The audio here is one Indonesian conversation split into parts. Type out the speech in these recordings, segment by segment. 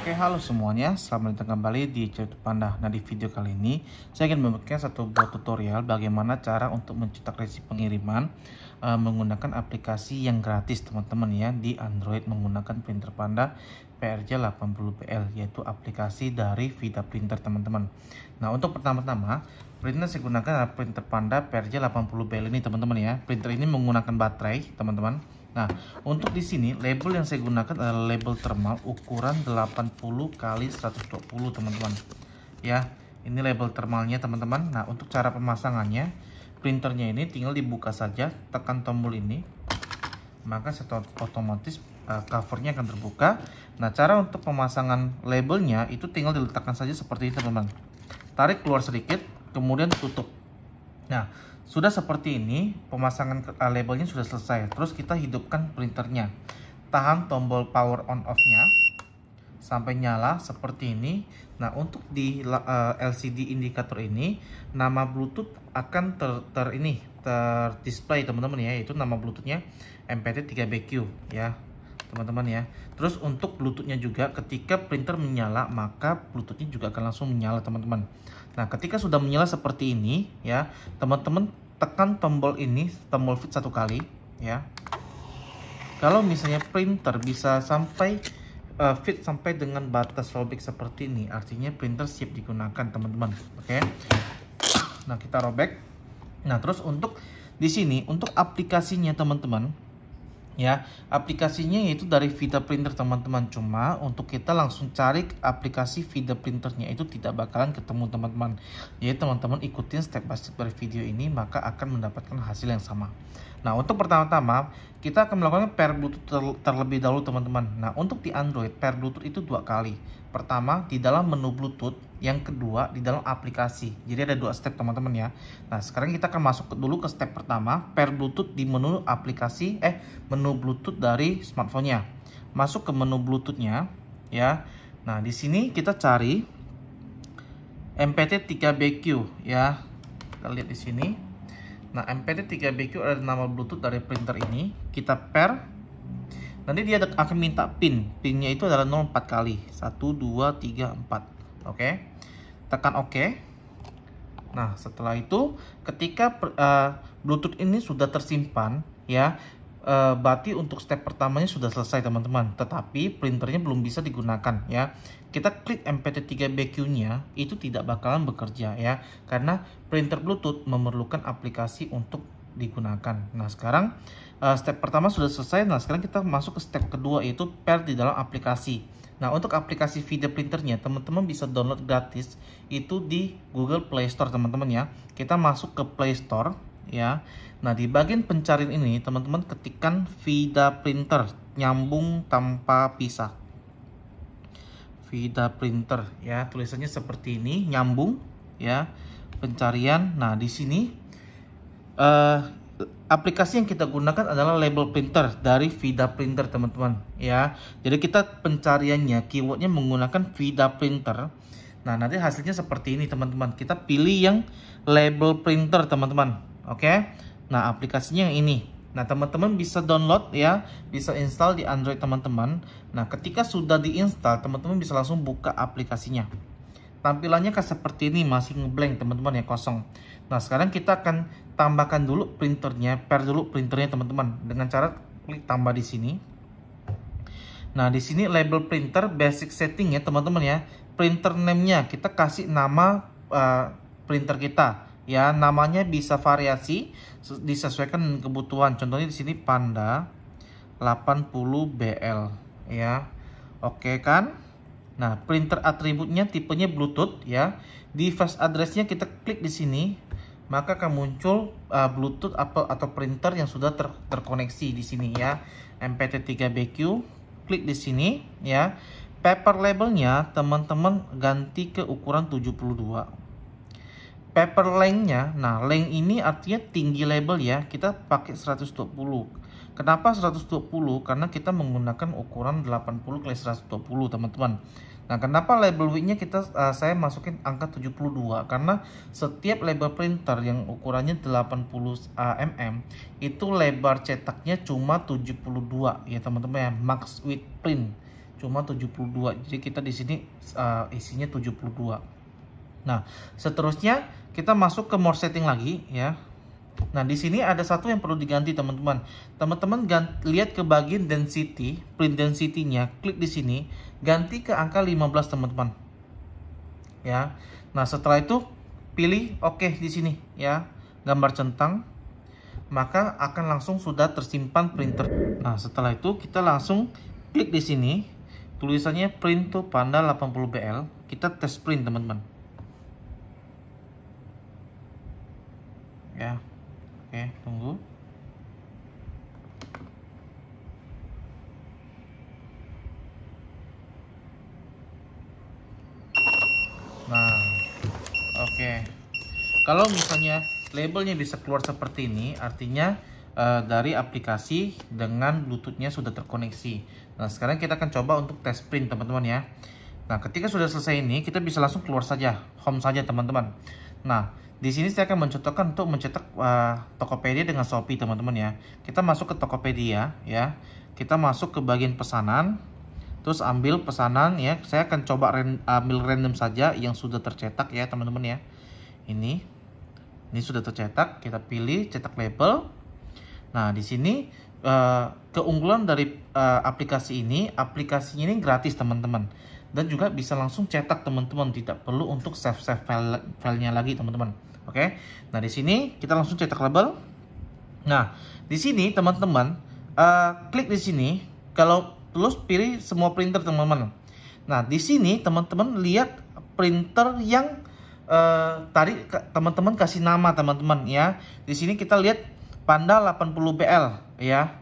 Oke halo semuanya, selamat datang kembali di channel Panda. Nah di video kali ini saya ingin memberikan satu buah tutorial bagaimana cara untuk mencetak resi pengiriman e, menggunakan aplikasi yang gratis teman-teman ya di Android menggunakan printer Panda PRJ80PL yaitu aplikasi dari Vida Printer teman-teman. Nah untuk pertama-tama printer saya gunakan adalah printer Panda PRJ80PL ini teman-teman ya. Printer ini menggunakan baterai teman-teman Nah, untuk di sini label yang saya gunakan adalah label thermal ukuran 80 kali 120, teman-teman. Ya, ini label thermalnya, teman-teman. Nah, untuk cara pemasangannya, printernya ini tinggal dibuka saja, tekan tombol ini. Maka setelah otomatis eh, covernya akan terbuka. Nah, cara untuk pemasangan labelnya itu tinggal diletakkan saja seperti ini, teman-teman. Tarik keluar sedikit, kemudian tutup. Nah, sudah seperti ini, pemasangan eh, labelnya sudah selesai. Terus kita hidupkan printernya. Tahan tombol power on off-nya sampai nyala seperti ini. Nah, untuk di eh, LCD indikator ini, nama Bluetooth akan ter, ter ini terdisplay teman-teman ya, yaitu nama bluetooth nya MPT3BQ ya teman-teman ya. Terus untuk Bluetooth-nya juga ketika printer menyala maka Bluetooth-nya juga akan langsung menyala teman-teman. Nah, ketika sudah menyala seperti ini ya, teman-teman tekan tombol ini, tombol fit satu kali ya. Kalau misalnya printer bisa sampai uh, fit sampai dengan batas robek seperti ini, artinya printer siap digunakan, teman-teman. Oke. Okay? Nah, kita robek. Nah, terus untuk di sini untuk aplikasinya, teman-teman, ya aplikasinya yaitu dari vita Printer teman-teman cuma untuk kita langsung cari aplikasi vita Printernya itu tidak bakalan ketemu teman-teman jadi teman-teman ikutin step by step dari video ini maka akan mendapatkan hasil yang sama Nah, untuk pertama-tama kita akan melakukan pair Bluetooth ter terlebih dahulu teman-teman. Nah, untuk di Android pair Bluetooth itu dua kali. Pertama di dalam menu Bluetooth, yang kedua di dalam aplikasi. Jadi ada dua step teman-teman ya. Nah, sekarang kita akan masuk dulu ke step pertama pair Bluetooth di menu aplikasi eh menu Bluetooth dari smartphone-nya. Masuk ke menu Bluetooth-nya ya. Nah, di sini kita cari MPT 3BQ ya. Kita lihat di sini. Nah, mpd 3 bq adalah nama Bluetooth dari printer ini. Kita pair. Nanti dia akan minta pin. Pinnya itu adalah 04 kali. 1, 2, 3, 4. Oke. Okay. Tekan OK. Nah, setelah itu ketika uh, Bluetooth ini sudah tersimpan, ya, uh, eh, Bati untuk step pertamanya sudah selesai teman-teman, tetapi printernya belum bisa digunakan ya. Kita klik MPT3BQ-nya itu tidak bakalan bekerja ya, karena printer Bluetooth memerlukan aplikasi untuk digunakan. Nah sekarang uh, step pertama sudah selesai, nah sekarang kita masuk ke step kedua yaitu pair di dalam aplikasi. Nah untuk aplikasi video printernya teman-teman bisa download gratis itu di Google Play Store teman-teman ya. Kita masuk ke Play Store ya. Nah, di bagian pencarian ini teman-teman ketikkan Vida Printer nyambung tanpa pisah. Vida Printer ya, tulisannya seperti ini, nyambung ya. Pencarian. Nah, di sini uh, aplikasi yang kita gunakan adalah label printer dari Vida Printer, teman-teman ya. Jadi kita pencariannya keywordnya menggunakan Vida Printer. Nah, nanti hasilnya seperti ini, teman-teman. Kita pilih yang label printer, teman-teman Oke. Okay? Nah, aplikasinya yang ini. Nah, teman-teman bisa download ya, bisa install di Android teman-teman. Nah, ketika sudah diinstal, teman-teman bisa langsung buka aplikasinya. Tampilannya kan seperti ini, masih ngeblank teman-teman ya, kosong. Nah, sekarang kita akan tambahkan dulu printernya, pair dulu printernya teman-teman dengan cara klik tambah di sini. Nah, di sini label printer basic setting ya, teman-teman ya. Printer name-nya kita kasih nama uh, printer kita ya namanya bisa variasi disesuaikan dengan kebutuhan contohnya di sini panda 80 BL ya oke kan nah printer atributnya tipenya bluetooth ya di device addressnya kita klik di sini maka akan muncul uh, bluetooth atau, atau printer yang sudah ter, terkoneksi di sini ya mpt3bq klik di sini ya paper labelnya teman-teman ganti ke ukuran 72 paper length-nya. Nah, length ini artinya tinggi label ya. Kita pakai 120. Kenapa 120? Karena kita menggunakan ukuran 80 kali 120, teman-teman. Nah, kenapa label width-nya kita uh, saya masukin angka 72? Karena setiap label printer yang ukurannya 80 mm itu lebar cetaknya cuma 72 ya, teman-teman ya. Max width print cuma 72. Jadi kita di sini uh, isinya 72. Nah, seterusnya kita masuk ke more setting lagi ya nah di sini ada satu yang perlu diganti teman-teman teman-teman lihat ke bagian density print density nya klik di sini ganti ke angka 15 teman-teman ya nah setelah itu pilih oke okay di sini ya gambar centang maka akan langsung sudah tersimpan printer nah setelah itu kita langsung klik di sini tulisannya print to panda 80bl kita tes print teman-teman ya oke tunggu nah oke kalau misalnya labelnya bisa keluar seperti ini artinya uh, dari aplikasi dengan bluetoothnya sudah terkoneksi nah sekarang kita akan coba untuk tes print teman-teman ya Nah, ketika sudah selesai ini, kita bisa langsung keluar saja, home saja teman-teman. Nah, di sini saya akan mencontohkan untuk mencetak uh, Tokopedia dengan Shopee teman-teman ya. Kita masuk ke Tokopedia ya. Kita masuk ke bagian pesanan. Terus ambil pesanan ya. Saya akan coba ambil random saja yang sudah tercetak ya teman-teman ya. Ini. Ini sudah tercetak. Kita pilih cetak label. Nah, di sini uh, keunggulan dari uh, aplikasi ini, aplikasinya ini gratis teman-teman dan juga bisa langsung cetak teman-teman tidak perlu untuk save save file filenya lagi teman-teman oke nah di sini kita langsung cetak label nah di sini teman-teman uh, klik di sini kalau terus pilih semua printer teman-teman nah di sini teman-teman lihat printer yang uh, tadi teman-teman kasih nama teman-teman ya di sini kita lihat Panda 80BL ya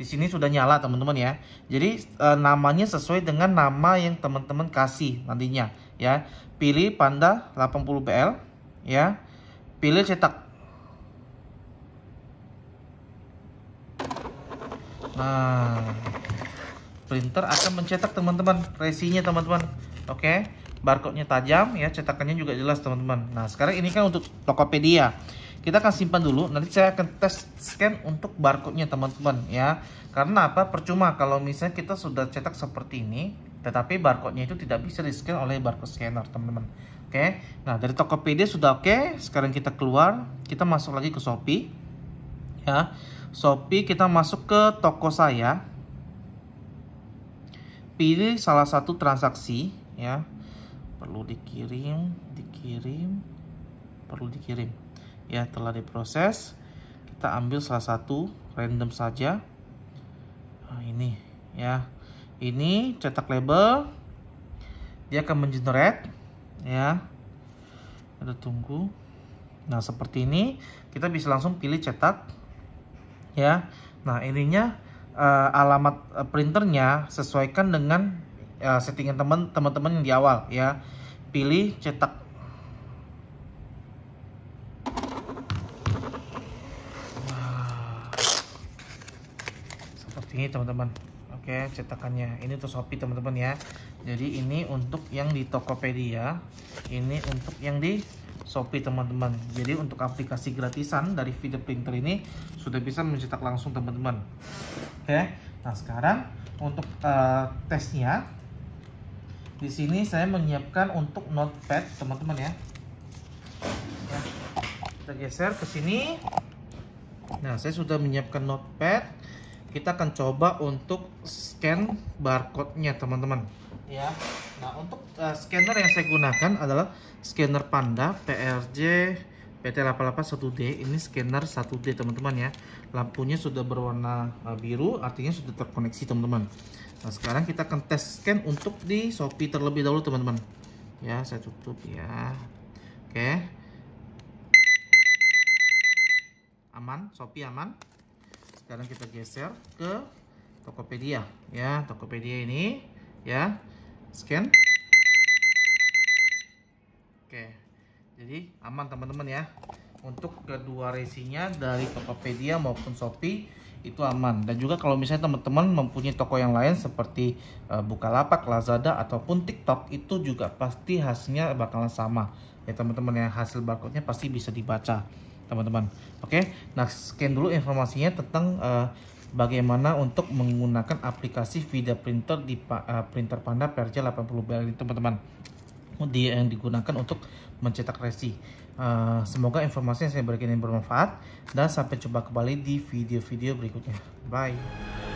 di sini sudah nyala teman-teman ya. Jadi e, namanya sesuai dengan nama yang teman-teman kasih nantinya ya. Pilih Panda 80BL ya. Pilih cetak. Nah, printer akan mencetak teman-teman resinya teman-teman. Oke. Okay barcode-nya tajam ya cetakannya juga jelas teman-teman nah sekarang ini kan untuk Tokopedia kita akan simpan dulu nanti saya akan tes scan untuk barcode-nya teman-teman ya karena apa percuma kalau misalnya kita sudah cetak seperti ini tetapi barcode-nya itu tidak bisa di scan oleh barcode scanner teman-teman oke nah dari Tokopedia sudah oke sekarang kita keluar kita masuk lagi ke Shopee ya Shopee kita masuk ke toko saya pilih salah satu transaksi ya perlu dikirim dikirim perlu dikirim ya telah diproses kita ambil salah satu random saja nah, ini ya ini cetak label dia akan mengenerate ya Ada tunggu nah seperti ini kita bisa langsung pilih cetak ya nah ininya uh, alamat eh, printernya sesuaikan dengan ya, settingan teman teman-teman yang di awal ya pilih cetak seperti ini teman-teman oke cetakannya ini untuk Shopee teman-teman ya jadi ini untuk yang di Tokopedia ini untuk yang di Shopee teman-teman jadi untuk aplikasi gratisan dari video printer ini sudah bisa mencetak langsung teman-teman oke nah sekarang untuk uh, tesnya di sini saya menyiapkan untuk notepad teman-teman ya. ya. Kita geser ke sini. Nah, saya sudah menyiapkan notepad. Kita akan coba untuk scan barcode-nya, teman-teman. Ya. Nah, untuk uh, scanner yang saya gunakan adalah scanner Panda PRJ PT881D ini scanner 1D teman-teman ya lampunya sudah berwarna eh, biru artinya sudah terkoneksi teman-teman nah sekarang kita akan tes scan untuk di Shopee terlebih dahulu teman-teman ya saya tutup ya oke aman Shopee aman sekarang kita geser ke Tokopedia ya Tokopedia ini ya scan oke jadi aman teman-teman ya untuk kedua resinya dari Tokopedia maupun Shopee itu aman dan juga kalau misalnya teman-teman mempunyai toko yang lain seperti eh, Bukalapak, Lazada ataupun TikTok itu juga pasti hasilnya bakalan sama ya teman-teman ya hasil barcode-nya pasti bisa dibaca teman-teman oke nah scan dulu informasinya tentang uh, bagaimana untuk menggunakan aplikasi Vida Printer di eh, printer Panda Perja 80 BL ini teman-teman dia yang digunakan untuk mencetak resi. Uh, semoga informasi yang saya berikan ini bermanfaat dan sampai jumpa kembali di video-video berikutnya. Bye.